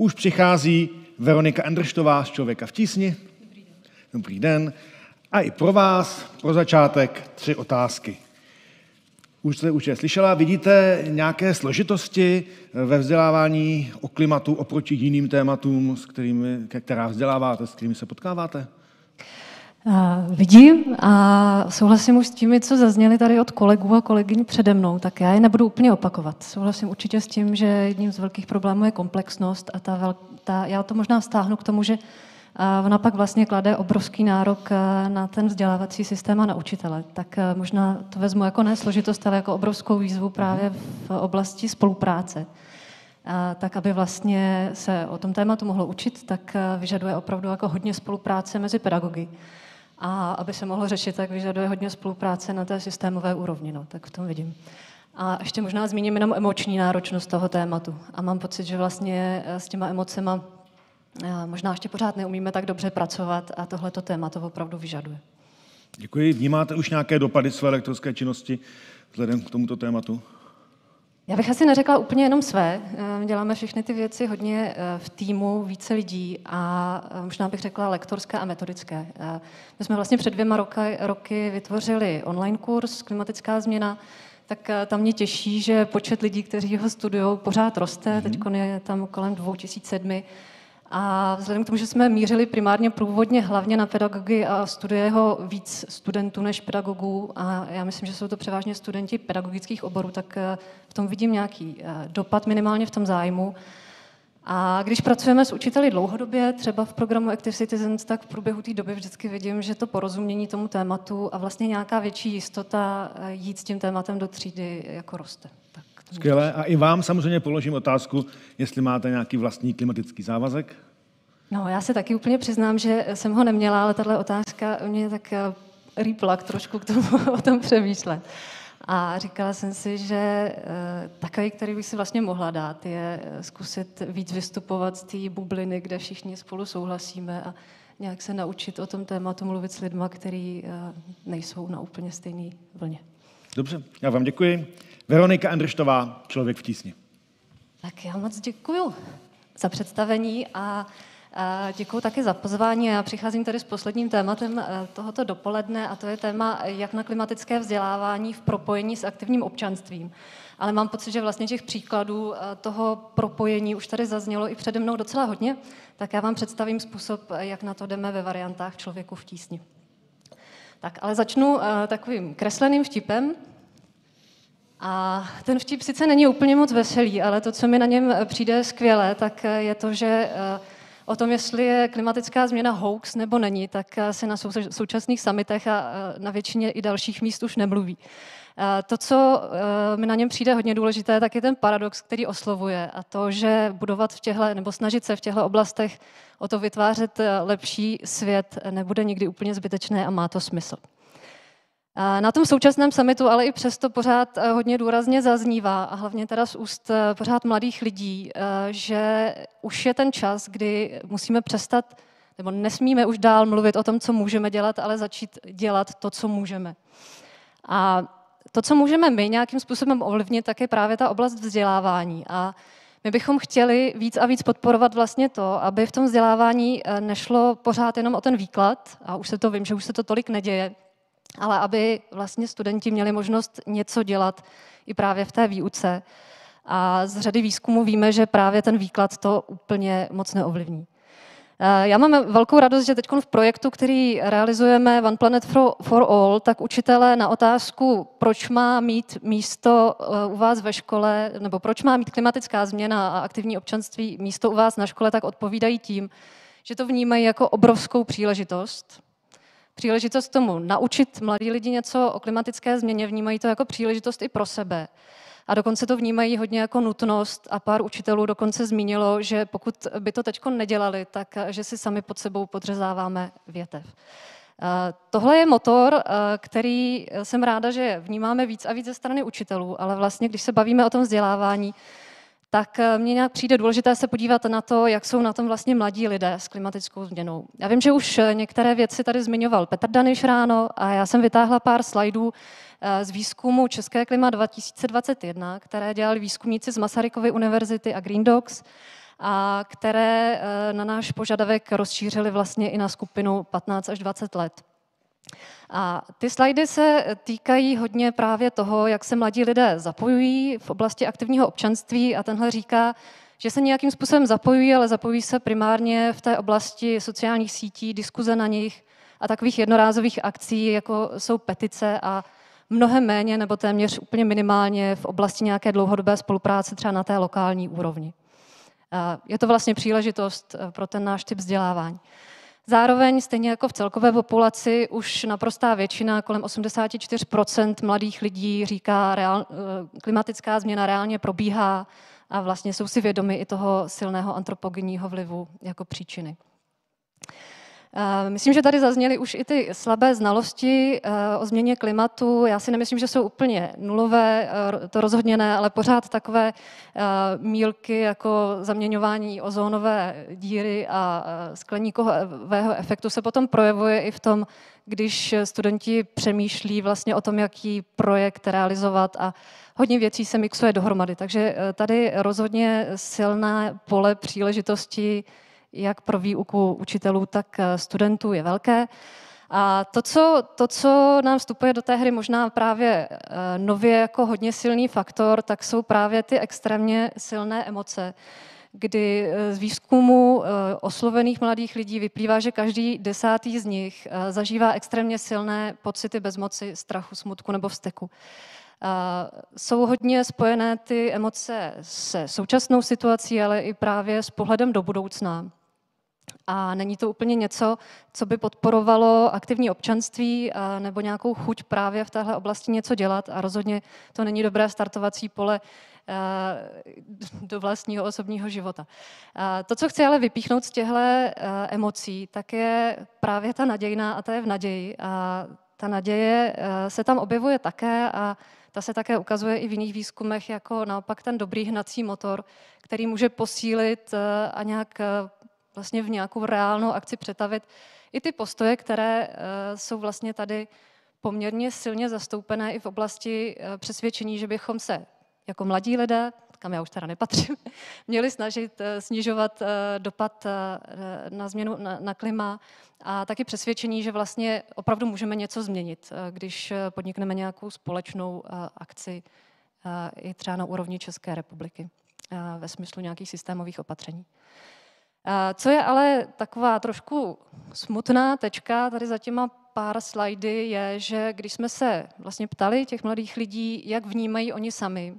Už přichází Veronika Andrštová z Člověka v tísni. Dobrý den. Dobrý den. A i pro vás, pro začátek, tři otázky. Už jste už je slyšela, vidíte nějaké složitosti ve vzdělávání o klimatu oproti jiným tématům, s kterými, která vzděláváte, s kterými se potkáváte? vidím a souhlasím už s tím, co zazněli tady od kolegů a kolegyň přede mnou, tak já je nebudu úplně opakovat. Souhlasím určitě s tím, že jedním z velkých problémů je komplexnost a ta, velk, ta já to možná stáhnu k tomu, že ona pak vlastně klade obrovský nárok na ten vzdělávací systém a na učitele. Tak možná to vezmu jako ne složitost, ale jako obrovskou výzvu právě mhm. v oblasti spolupráce. A tak aby vlastně se o tom tématu mohlo učit, tak vyžaduje opravdu jako hodně spolupráce mezi pedagogy. A aby se mohlo řešit, tak vyžaduje hodně spolupráce na té systémové úrovni. No, tak v tom vidím. A ještě možná zmíním jenom emoční náročnost toho tématu. A mám pocit, že vlastně eh, s těma emocema eh, možná ještě pořád neumíme tak dobře pracovat a tohleto téma to opravdu vyžaduje. Děkuji. Vnímáte už nějaké dopady své elektrické činnosti vzhledem k tomuto tématu? Já bych asi neřekla úplně jenom své. Ehm, děláme všechny ty věci hodně eh, v týmu, více lidí a eh, možná bych řekla lektorské a metodické. Eh, my jsme vlastně před dvěma roky, roky vytvořili online kurz Klimatická změna, tak tam mě těší, že počet lidí, kteří ho studují, pořád roste. Mm-hmm. Teď je tam kolem 2007 a vzhledem k tomu, že jsme mířili primárně průvodně hlavně na pedagogy a studuje ho víc studentů než pedagogů, a já myslím, že jsou to převážně studenti pedagogických oborů, tak eh, v tom vidím nějaký eh, dopad, minimálně v tom zájmu. A když pracujeme s učiteli dlouhodobě, třeba v programu Active Citizens, tak v průběhu té doby vždycky vidím, že to porozumění tomu tématu a vlastně nějaká větší jistota eh, jít s tím tématem do třídy jako roste. Tak. Skvělé. A i vám samozřejmě položím otázku, jestli máte nějaký vlastní klimatický závazek. No, já se taky úplně přiznám, že jsem ho neměla, ale tahle otázka mě tak eh, rýplak trošku k tomu o tom přemýšlet. A říkala jsem si, že eh, takový, který bych si vlastně mohla dát, je eh, zkusit víc vystupovat z té bubliny, kde všichni spolu souhlasíme a nějak se naučit o tom tématu mluvit s lidma, kteří nejsou na úplně stejné vlně. Dobře, já vám děkuji. Veronika Andrštová, Člověk v tísni. Tak já moc děkuju za představení a Děkuji taky za pozvání. Já přicházím tady s posledním tématem eh, tohoto dopoledne a to je téma, jak na klimatické vzdělávání v propojení s aktivním občanstvím. Ale mám pocit, že vlastně těch příkladů eh, toho propojení už tady zaznělo i přede mnou docela hodně, tak já vám představím způsob, eh, jak na to jdeme ve variantách člověku v tísni. Tak, ale začnu takovým kresleným vtipem. A ten vtip sice není úplně moc veselý, ale to, co mi na něm eh, přijde skvěle, tak eh, je to, že eh, o tom, jestli je klimatická změna hoax nebo není, tak se na současných samitech a na většině i dalších míst už nemluví. To, co mi na něm přijde hodně důležité, tak je ten paradox, který oslovuje a to, že budovat v těchto, nebo snažit se v těchto oblastech o to vytvářet lepší svět nebude nikdy úplně zbytečné a má to smysl. Na tom současném summitu ale i přesto pořád eh, hodně důrazně zaznívá, a hlavně teda z úst eh, pořád mladých lidí, eh, že už je ten čas, kdy musíme přestat, nebo nesmíme už dál mluvit o tom, co můžeme dělat, ale začít dělat to, co můžeme. A to, co můžeme my nějakým způsobem ovlivnit, tak je právě ta oblast vzdělávání. A my bychom chtěli víc a víc podporovat vlastně to, aby v tom vzdělávání nešlo pořád jenom o ten výklad, a už se to vím, že už se to tolik neděje, ale aby vlastně studenti měli možnost něco dělat i právě v té výuce. A z řady výzkumu víme, že právě ten výklad to úplně moc neovlivní. Eh, já mám velkou radost, že teď v projektu, který realizujeme One Planet for, for All, tak učitelé na otázku, proč má mít místo eh, u vás ve škole, nebo proč má mít klimatická změna a aktivní občanství místo u vás na škole, tak odpovídají tím, že to vnímají jako obrovskou příležitost, příležitost tomu naučit mladí lidi něco o klimatické změně, vnímají to jako příležitost i pro sebe. A dokonce to vnímají hodně jako nutnost a pár učitelů dokonce zmínilo, že pokud by to teď nedělali, tak že si sami pod sebou podřezáváme větev. Eh, tohle je motor, eh, který jsem ráda, že vnímáme víc a víc ze strany učitelů, ale vlastně, když se bavíme o tom vzdělávání, tak eh, mně nějak přijde důležité se podívat na to, jak jsou na tom vlastně mladí lidé s klimatickou změnou. Já vím, že už eh, některé věci tady zmiňoval Petr Daniš ráno a já jsem vytáhla pár slajdů eh, z výzkumu České klima 2021, které dělali výzkumníci z Masarykovy univerzity a Green Dogs a které na náš požadavek rozšířili vlastně i na skupinu 15 až 20 let. A ty slajdy se týkají hodně právě toho, jak se mladí lidé zapojují v oblasti aktivního občanství a tenhle říká, že se nějakým způsobem zapojují, ale zapojují se primárně v té oblasti sociálních sítí, diskuze na nich a takových jednorázových akcí, jako jsou petice a mnohem méně nebo téměř úplně minimálně v oblasti nějaké dlouhodobé spolupráce třeba na té lokální úrovni. Je to vlastně příležitost eh, pro ten náš typ vzdělávání. Zároveň, stejně jako v celkové populaci, už naprostá většina, kolem 84% mladých lidí říká, reál, eh, klimatická změna reálně probíhá a vlastně jsou si vědomi i toho silného antropogenního vlivu jako příčiny. Eh, myslím, že tady zazněly už i ty slabé znalosti eh, o změně klimatu. Já si nemyslím, že jsou úplně nulové, eh, to rozhodně ne, ale pořád takové mílky jako zaměňování ozónové díry a skleníkového efektu se potom projevuje i v tom, když studenti přemýšlí vlastně o tom, jaký projekt realizovat a hodně věcí se mixuje dohromady. Takže tady rozhodně silné pole příležitosti jak pro výuku učitelů, tak eh, studentů je velké. A to co, to, co nám vstupuje do té hry možná právě eh, nově jako hodně silný faktor, tak jsou právě ty extrémně silné emoce, kdy eh, z výzkumu oslovených mladých lidí vyplývá, že každý desátý z nich zažívá extrémně silné pocity bezmoci, strachu, smutku nebo vzteku. Jsou hodně spojené ty emoce se současnou situací, ale i právě s pohledem do budoucna. A není to úplně něco, co by podporovalo aktivní občanství a, eh, nebo nějakou chuť právě v téhle oblasti něco dělat. A rozhodně to není dobré startovací pole eh, do vlastního osobního života. Eh, to, co chci ale vypíchnout z těchto emocí, tak je právě ta nadějná a ta je v naději. A ta naděje se tam objevuje také a ta se také ukazuje i v jiných výzkumech jako naopak ten dobrý hnací motor, který může posílit a nějak vlastně v nějakou reálnou akci přetavit i ty postoje, které eh, jsou vlastně tady poměrně silně zastoupené i v oblasti eh, přesvědčení, že bychom se jako mladí lidé, kam já už teda nepatřím, měli snažit eh, snižovat dopad na změnu na, na klima a taky přesvědčení, že vlastně opravdu můžeme něco změnit, když podnikneme nějakou společnou akci i třeba na úrovni České republiky ve smyslu nějakých systémových opatření. Co je ale taková trošku smutná tečka tady za těma pár slajdy je, že když jsme se vlastně ptali těch mladých lidí, jak vnímají oni sami,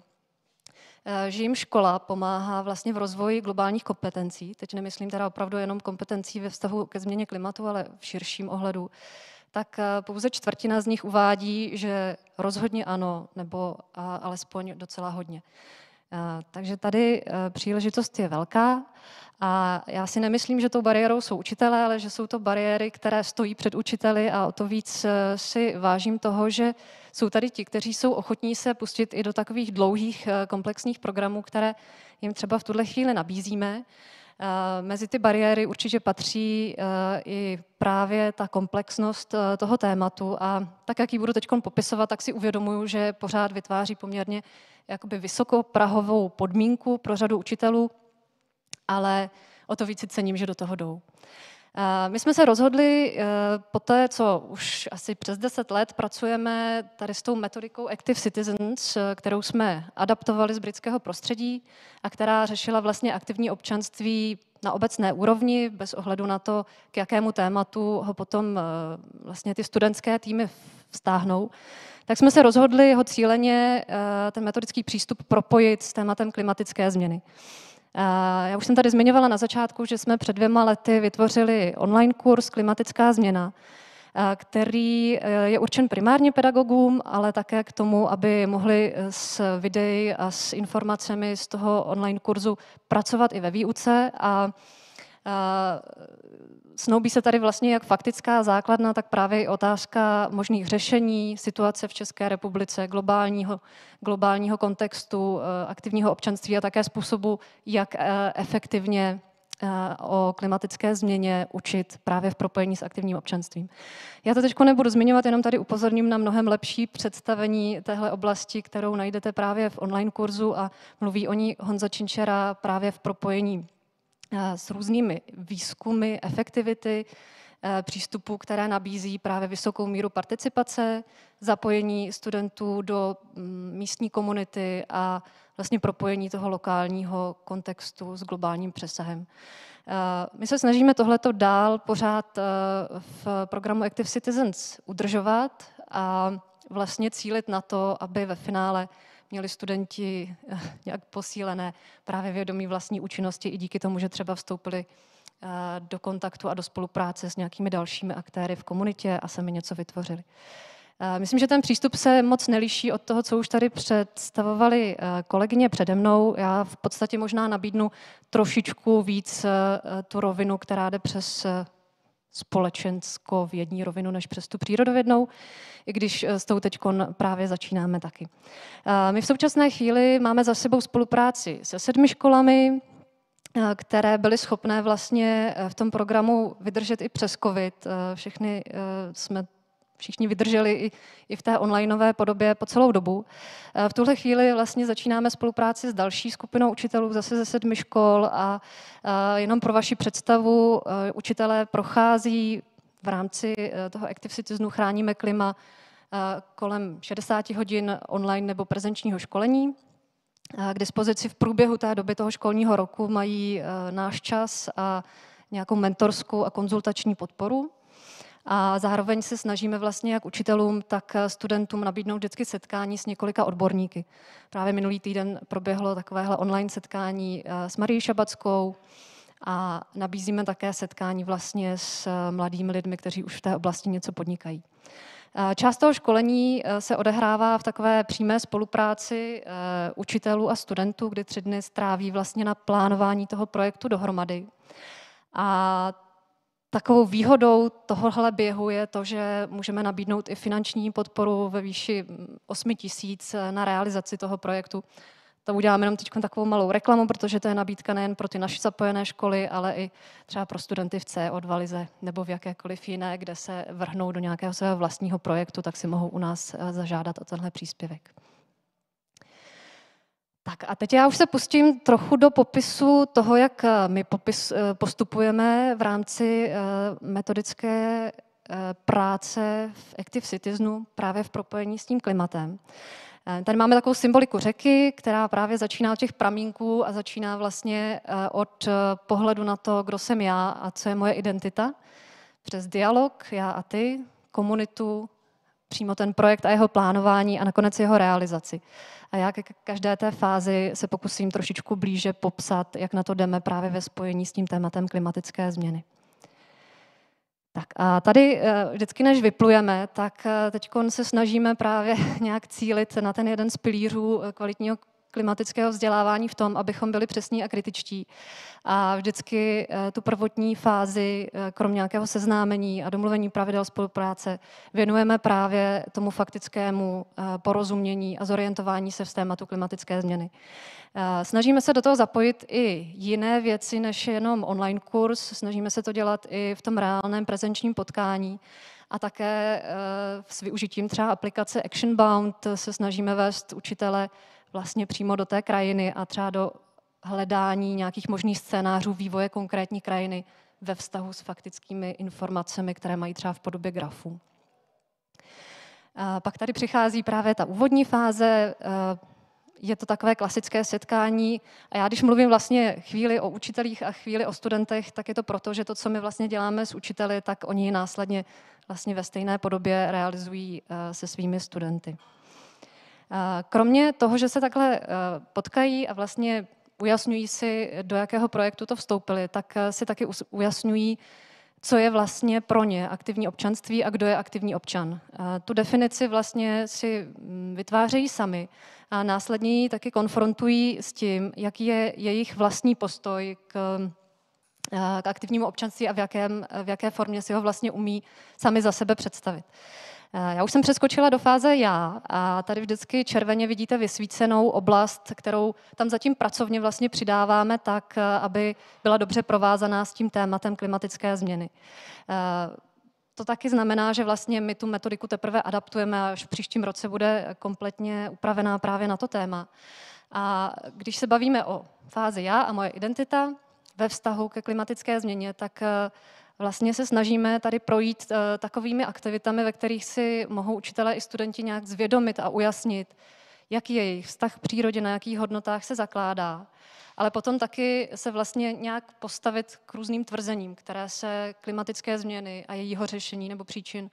eh, že jim škola pomáhá vlastně v rozvoji globálních kompetencí, teď nemyslím teda opravdu jenom kompetencí ve vztahu ke změně klimatu, ale v širším ohledu, tak eh, pouze čtvrtina z nich uvádí, že rozhodně ano, nebo alespoň docela hodně. Eh, takže tady eh, příležitost je velká a já si nemyslím, že tou bariérou jsou učitelé, ale že jsou to bariéry, které stojí před učiteli a o to víc eh, si vážím toho, že jsou tady ti, kteří jsou ochotní se pustit i do takových dlouhých komplexních programů, které jim třeba v tuhle chvíli nabízíme. Mezi ty bariéry určitě patří i právě ta komplexnost toho tématu a tak, jak ji budu teď popisovat, tak si uvědomuju, že pořád vytváří poměrně jakoby vysokoprahovou podmínku pro řadu učitelů, ale o to víc si cením, že do toho jdou. Eh, my jsme se rozhodli eh, po té, co už asi přes 10 let pracujeme tady s tou metodikou Active Citizens, eh, kterou jsme adaptovali z britského prostředí a která řešila vlastně aktivní občanství na obecné úrovni, bez ohledu na to, k jakému tématu ho potom vlastně ty studentské týmy vztáhnou tak jsme se rozhodli jeho cíleně, eh, ten metodický přístup, propojit s tématem klimatické změny. Eh, já už jsem tady zmiňovala na začátku, že jsme před dvěma lety vytvořili online kurz Klimatická změna, eh, který je určen primárně pedagogům, ale také k tomu, aby mohli s videí a s informacemi z toho online kurzu pracovat i ve výuce a Snoubí se tady vlastně jak faktická základna, tak právě i otázka možných řešení situace v České republice, globálního, globálního kontextu, eh, aktivního občanství a také způsobu, jak eh, efektivně eh, o klimatické změně učit právě v propojení s aktivním občanstvím. Já to teď nebudu zmiňovat, jenom tady upozorním na mnohem lepší představení téhle oblasti, kterou najdete právě v online kurzu a mluví o ní Honza Činčera právě v propojení Eh, s různými výzkumy efektivity eh, přístupů, které nabízí právě vysokou míru participace, zapojení studentů do mm, místní komunity a vlastně propojení toho lokálního kontextu s globálním přesahem. Eh, my se snažíme tohleto dál pořád v programu Active Citizens udržovat a vlastně cílit na to, aby ve finále měli studenti eh, nějak posílené právě vědomí vlastní účinnosti i díky tomu, že třeba vstoupili eh, do kontaktu a do spolupráce s nějakými dalšími aktéry v komunitě a sami něco vytvořili. Eh, myslím, že ten přístup se moc neliší od toho, co už tady představovali kolegyně přede mnou. Já v podstatě možná nabídnu trošičku víc tu rovinu, která jde přes společensko-vědní rovinu než přes tu přírodovědnou, i když eh, s tou teď právě začínáme taky. Eh, my v současné chvíli máme za sebou spolupráci se sedmi školami, eh, které byly schopné vlastně v tom programu vydržet i přes COVID. Všechny jsme všichni vydrželi i, i v té onlineové podobě po celou dobu. Eh, v tuhle chvíli vlastně začínáme spolupráci s další skupinou učitelů zase ze sedmi škol a, a eh, jenom pro vaši představu, eh, učitelé prochází v rámci toho Active Citizenu chráníme klima kolem 60 hodin online nebo prezenčního školení. K dispozici v průběhu té doby toho školního roku mají náš čas a nějakou mentorskou a konzultační podporu. A zároveň se snažíme vlastně jak učitelům, tak studentům nabídnout vždycky setkání s několika odborníky. Právě minulý týden proběhlo takovéhle online setkání eh, s Marí Šabackou a nabízíme také setkání vlastně s eh, mladými lidmi, kteří už v té oblasti něco podnikají. Eh, část toho školení se odehrává v takové přímé spolupráci učitelů a studentů, kdy tři dny stráví vlastně na plánování toho projektu dohromady. A Takovou výhodou tohohle běhu je to, že můžeme nabídnout i finanční podporu ve výši 8 mm, tisíc eh, na realizaci toho projektu. To uděláme jenom teď takovou malou reklamu, protože to je nabídka nejen pro ty naše zapojené školy, ale i třeba pro studenty v C od Valize nebo v jakékoliv jiné, kde se vrhnou do nějakého svého vlastního projektu, tak si mohou u nás eh, zažádat o tenhle příspěvek. Tak a teď já už se pustím trochu do popisu toho, jak eh, my popis, eh, postupujeme v rámci eh, metodické práce v Active Citizenu právě v propojení s tím klimatem. Tady máme takovou symboliku řeky, která právě začíná od těch pramínků a začíná vlastně od pohledu na to, kdo jsem já a co je moje identita. Přes dialog, já a ty, komunitu, přímo ten projekt a jeho plánování a nakonec jeho realizaci. A já ke každé té fázi se pokusím trošičku blíže popsat, jak na to jdeme právě ve spojení s tím tématem klimatické změny. Tak a tady eh, vždycky, než vyplujeme, tak eh, teď se snažíme právě nějak cílit na ten jeden z pilířů eh, kvalitního klimatického vzdělávání v tom, abychom byli přesní a kritičtí. A vždycky eh, tu prvotní fázi, eh, kromě nějakého seznámení a domluvení pravidel spolupráce, věnujeme právě tomu faktickému eh, porozumění a zorientování se v tématu klimatické změny. Snažíme se do toho zapojit i jiné věci než jenom online kurz, snažíme se to dělat i v tom reálném prezenčním potkání a také s využitím třeba aplikace ActionBound se snažíme vést učitele vlastně přímo do té krajiny a třeba do hledání nějakých možných scénářů vývoje konkrétní krajiny ve vztahu s faktickými informacemi, které mají třeba v podobě grafů. Pak tady přichází právě ta úvodní fáze, e, je to takové klasické setkání. A já, když mluvím vlastně chvíli o učitelích a chvíli o studentech, tak je to proto, že to, co my vlastně děláme s učiteli, tak oni následně vlastně ve stejné podobě realizují e, se svými studenty. Kromě toho, že se takhle eh, potkají a vlastně ujasňují si, do jakého projektu to vstoupili, tak eh, si taky ujasňují, co je vlastně pro ně aktivní občanství a kdo je aktivní občan. Tu definici vlastně si mm, vytvářejí sami a následně ji taky konfrontují s tím, jaký je jejich vlastní postoj k, eh, k aktivnímu občanství a v, jakém, v jaké formě si ho vlastně umí sami za sebe představit. Eh, já už jsem přeskočila do fáze já a tady vždycky červeně vidíte vysvícenou oblast, kterou tam zatím pracovně vlastně přidáváme tak, eh, aby byla dobře provázaná s tím tématem klimatické změny. Eh, to taky znamená, že vlastně my tu metodiku teprve adaptujeme a až v příštím roce bude kompletně upravená právě na to téma. A když se bavíme o fázi já a moje identita ve vztahu ke klimatické změně, tak Vlastně se snažíme tady projít eh, takovými aktivitami, ve kterých si mohou učitelé i studenti nějak zvědomit a ujasnit, jaký je jejich vztah k přírodě, na jakých hodnotách se zakládá, ale potom taky se vlastně nějak postavit k různým tvrzením, které se klimatické změny a jejího řešení nebo příčin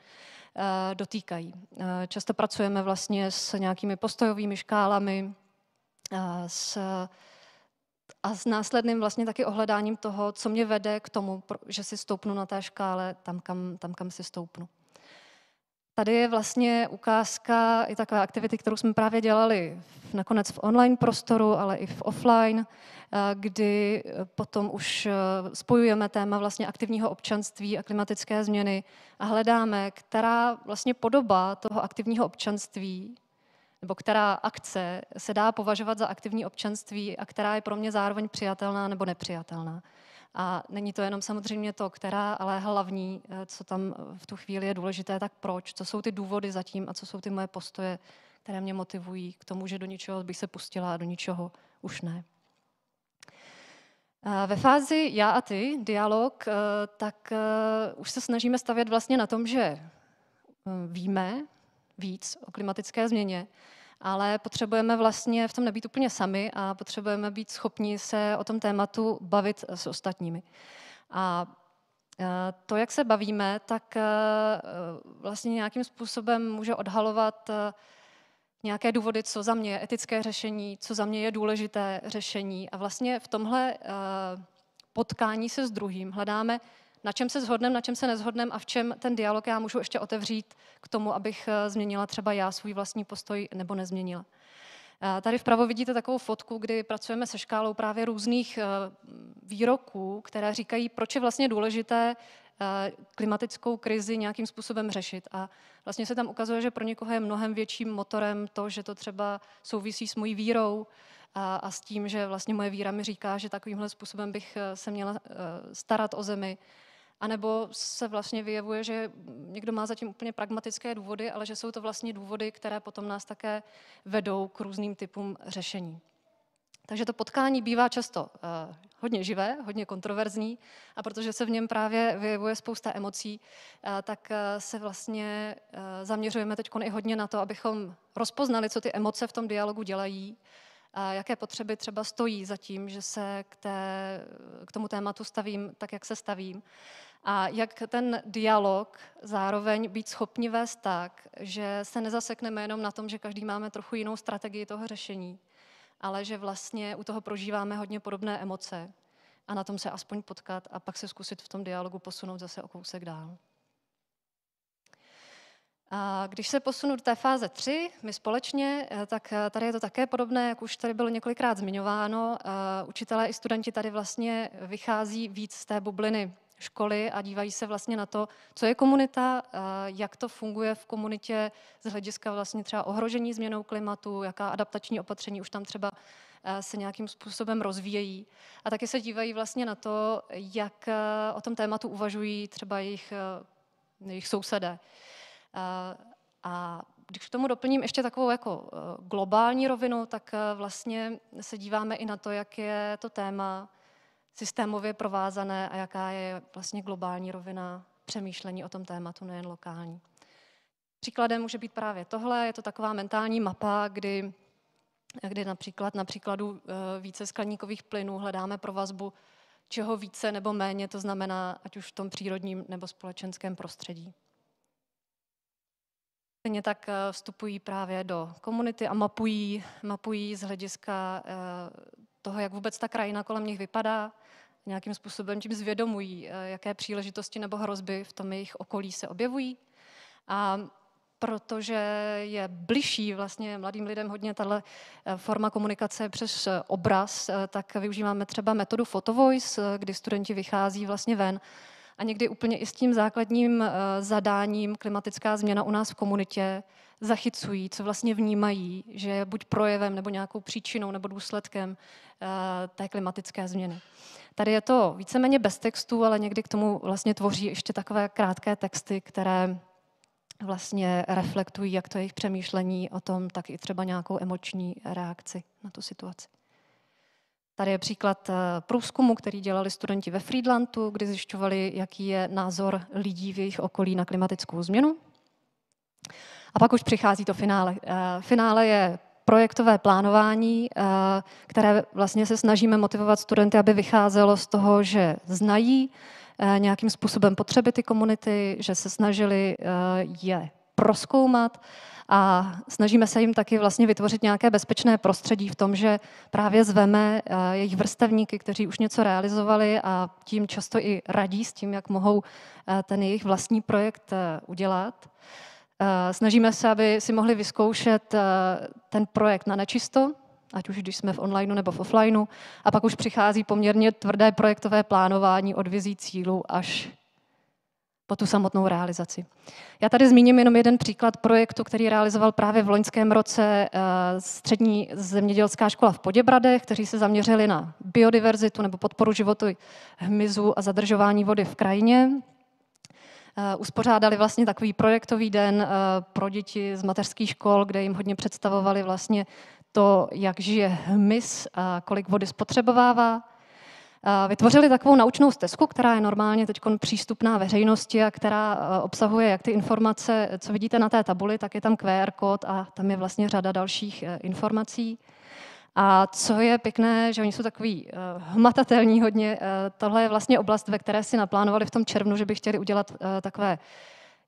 eh, dotýkají. Eh, často pracujeme vlastně s nějakými postojovými škálami, s a s následným vlastně taky ohledáním toho, co mě vede k tomu, že si stoupnu na té škále tam, kam, tam, kam si stoupnu. Tady je vlastně ukázka i takové aktivity, kterou jsme právě dělali nakonec v online prostoru, ale i v offline, eh, kdy eh, potom už eh, spojujeme téma vlastně aktivního občanství a klimatické změny a hledáme, která vlastně podoba toho aktivního občanství nebo která akce se dá považovat za aktivní občanství a která je pro mě zároveň přijatelná nebo nepřijatelná. A není to jenom samozřejmě to, která, ale hlavní, eh, co tam eh, v tu chvíli je důležité, tak proč, co jsou ty důvody zatím a co jsou ty moje postoje, které mě motivují k tomu, že do ničeho bych se pustila a do ničeho už ne. Eh, ve fázi já a ty, dialog, tak už se snažíme stavět vlastně na tom, že víme, víc o klimatické změně, ale potřebujeme vlastně v tom nebýt úplně sami a potřebujeme být schopni se o tom tématu bavit s ostatními. A e, to, jak se bavíme, tak e, vlastně nějakým způsobem může odhalovat e, nějaké důvody, co za mě je etické řešení, co za mě je důležité řešení. A vlastně v tomhle potkání se s druhým hledáme na čem se shodneme, na čem se nezhodneme a v čem ten dialog já můžu ještě otevřít k tomu, abych eh, změnila třeba já svůj vlastní postoj nebo nezměnila. Eh, tady vpravo vidíte takovou fotku, kdy pracujeme se škálou právě různých eh, výroků, které říkají, proč je vlastně důležité klimatickou krizi nějakým způsobem řešit. A vlastně se tam ukazuje, že pro někoho je mnohem větším motorem to, že to třeba souvisí s mojí vírou a, a s tím, že vlastně moje víra mi říká, že takovýmhle způsobem bych se měla starat o zemi anebo se vlastně vyjevuje, že někdo má zatím úplně pragmatické důvody, ale že jsou to vlastně důvody, které potom nás také vedou k různým typům řešení. Takže to potkání bývá často eh, hodně živé, hodně kontroverzní a protože se v něm právě vyjevuje spousta emocí, eh, tak eh, se vlastně zaměřujeme teď i hodně na to, abychom rozpoznali, co ty emoce v tom dialogu dělají, a jaké potřeby třeba stojí za tím, že se k, té, k tomu tématu stavím tak, jak se stavím a jak ten dialog zároveň být schopni vést tak, že se nezasekneme jenom na tom, že každý máme trochu jinou strategii toho řešení, ale že vlastně u toho prožíváme hodně podobné emoce a na tom se aspoň potkat a pak se zkusit v tom dialogu posunout zase o kousek dál. A když se posunu do té fáze 3, my společně, eh, tak eh, tady je to také podobné, jak už tady bylo několikrát zmiňováno. Eh, učitelé i studenti tady vlastně vychází víc z té bubliny školy a dívají se vlastně na to, co je komunita, eh, jak to funguje v komunitě z hlediska vlastně třeba ohrožení změnou klimatu, jaká adaptační opatření už tam třeba eh, se nějakým způsobem rozvíjejí. A taky se dívají vlastně na to, jak eh, o tom tématu uvažují třeba jejich, jejich sousedé. A když k tomu doplním ještě takovou jako globální rovinu, tak vlastně se díváme i na to, jak je to téma systémově provázané a jaká je vlastně globální rovina přemýšlení o tom tématu, nejen lokální. Příkladem může být právě tohle, je to taková mentální mapa, kdy, kdy například na příkladu eh, více skleníkových plynů hledáme provazbu, čeho více nebo méně to znamená, ať už v tom přírodním nebo společenském prostředí. Stejně tak eh, vstupují právě do komunity a mapují, mapují z hlediska eh, toho, jak vůbec ta krajina kolem nich vypadá, nějakým způsobem tím zvědomují, eh, jaké příležitosti nebo hrozby v tom jejich okolí se objevují. A protože je bližší vlastně mladým lidem hodně tahle eh, forma komunikace přes eh, obraz, tak využíváme třeba metodu Photovoice, kdy studenti vychází vlastně ven a někdy úplně i s tím základním zadáním klimatická změna u nás v komunitě zachycují, co vlastně vnímají, že je buď projevem nebo nějakou příčinou nebo důsledkem té klimatické změny. Tady je to víceméně bez textů, ale někdy k tomu vlastně tvoří ještě takové krátké texty, které vlastně reflektují jak to jejich přemýšlení o tom, tak i třeba nějakou emoční reakci na tu situaci. Tady je příklad eh, průzkumu, který dělali studenti ve Friedlandu, kdy zjišťovali, jaký je názor lidí v jejich okolí na klimatickou změnu. A pak už přichází to finále. Eh, finále je projektové plánování, eh, které vlastně se snažíme motivovat studenty, aby vycházelo z toho, že znají eh, nějakým způsobem potřeby ty komunity, že se snažili eh, je proskoumat a snažíme se jim taky vlastně vytvořit nějaké bezpečné prostředí v tom, že právě zveme jejich vrstevníky, kteří už něco realizovali a tím často i radí s tím, jak mohou ten jejich vlastní projekt udělat. Eh, snažíme se, aby si mohli vyzkoušet eh, ten projekt na nečisto, ať už když jsme v onlineu nebo v offlineu, a pak už přichází poměrně tvrdé projektové plánování od vizí cílů až po tu samotnou realizaci. Já tady zmíním jenom jeden příklad projektu, který realizoval právě v loňském roce eh, střední zemědělská škola v Poděbradech, kteří se zaměřili na biodiverzitu nebo podporu životu hmyzu a zadržování vody v krajině. Eh, uspořádali vlastně takový projektový den eh, pro děti z mateřských škol, kde jim hodně představovali vlastně to, jak žije hmyz a kolik vody spotřebovává. Eh, vytvořili takovou naučnou stezku, která je normálně teď přístupná veřejnosti a která obsahuje jak ty informace, co vidíte na té tabuli, tak je tam QR kód a tam je vlastně řada dalších informací. A co je pěkné, že oni jsou takový uh, hmatatelní hodně. Uh, tohle je vlastně oblast, ve které si naplánovali v tom červnu, že by chtěli udělat uh, takové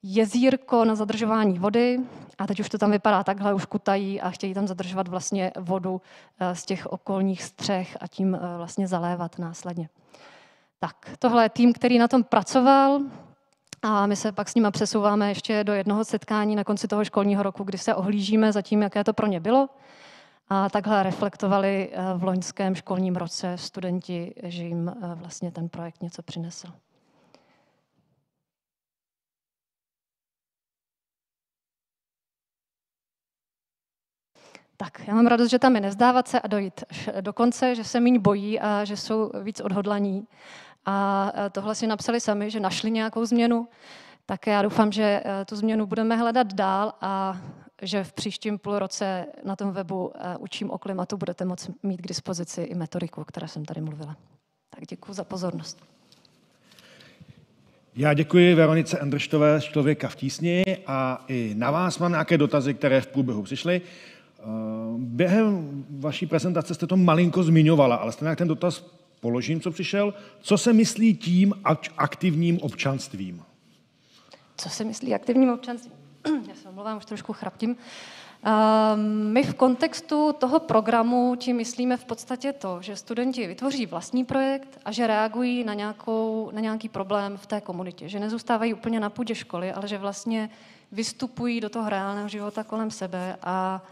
jezírko na zadržování vody a teď už to tam vypadá takhle, už kutají a chtějí tam zadržovat vlastně vodu z těch okolních střech a tím vlastně zalévat následně. Tak, tohle je tým, který na tom pracoval a my se pak s nima přesouváme ještě do jednoho setkání na konci toho školního roku, kdy se ohlížíme za tím, jaké to pro ně bylo a takhle reflektovali eh, v loňském školním roce studenti, že jim eh, vlastně ten projekt něco přinesl. Tak, já mám radost, že tam je nezdávat se a dojít do konce, že se méně bojí a že jsou víc odhodlaní. A eh, tohle si napsali sami, že našli nějakou změnu, tak já doufám, že tu změnu budeme hledat dál a že v příštím roce na tom webu eh, Učím o klimatu budete moct mít k dispozici i metodiku, o které jsem tady mluvila. Tak děkuji za pozornost. Já děkuji Veronice Andrštové z Člověka v tísni a i na vás mám nějaké dotazy, které v průběhu přišly. Eh, během vaší prezentace jste to malinko zmiňovala, ale stejně ten dotaz položím, co přišel. Co se myslí tím aktivním občanstvím? Co se myslí aktivním občanstvím? já se omlouvám, už trošku chraptím. Ehm, my v kontextu toho programu tím myslíme v podstatě to, že studenti vytvoří vlastní projekt a že reagují na, nějakou, na nějaký problém v té komunitě. Že nezůstávají úplně na půdě školy, ale že vlastně vystupují do toho reálného života kolem sebe a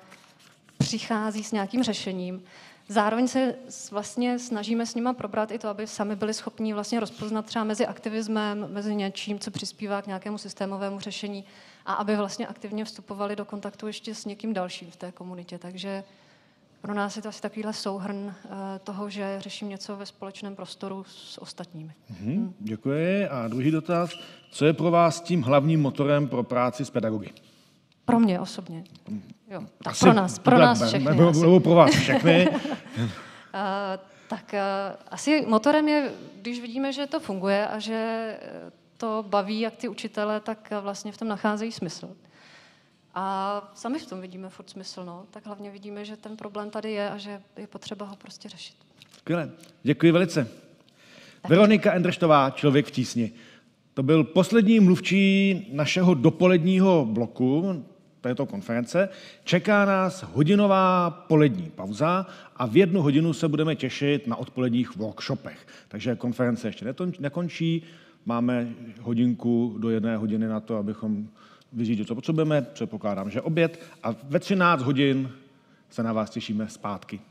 přichází s nějakým řešením. Zároveň se vlastně snažíme s nima probrat i to, aby sami byli schopni vlastně rozpoznat třeba mezi aktivismem, mezi něčím, co přispívá k nějakému systémovému řešení a aby vlastně aktivně vstupovali do kontaktu ještě s někým dalším v té komunitě. Takže pro nás je to asi takovýhle souhrn eh, toho, že řeším něco ve společném prostoru s ostatními. Mhm, děkuji. A druhý dotaz. Co je pro vás tím hlavním motorem pro práci s pedagogy? Pro mě osobně. Jo, tak asi pro nás, pro nás všechny. Nebo, nebo pro vás všechny. Eh, tak eh, asi motorem je, když vidíme, že to funguje a že to baví jak ty učitele, tak vlastně v tom nacházejí smysl. A sami v tom vidíme furt smysl, no. tak hlavně vidíme, že ten problém tady je a že je potřeba ho prostě řešit. Skvěle, děkuji velice. Tak. Veronika Endreštová, Člověk v tísni. To byl poslední mluvčí našeho dopoledního bloku této konference. Čeká nás hodinová polední pauza a v jednu hodinu se budeme těšit na odpoledních workshopech. Takže konference ještě nekončí. Máme hodinku do jedné hodiny na to, abychom vyřídili, co potřebujeme, předpokládám, že oběd. A ve 13 hodin se na vás těšíme zpátky.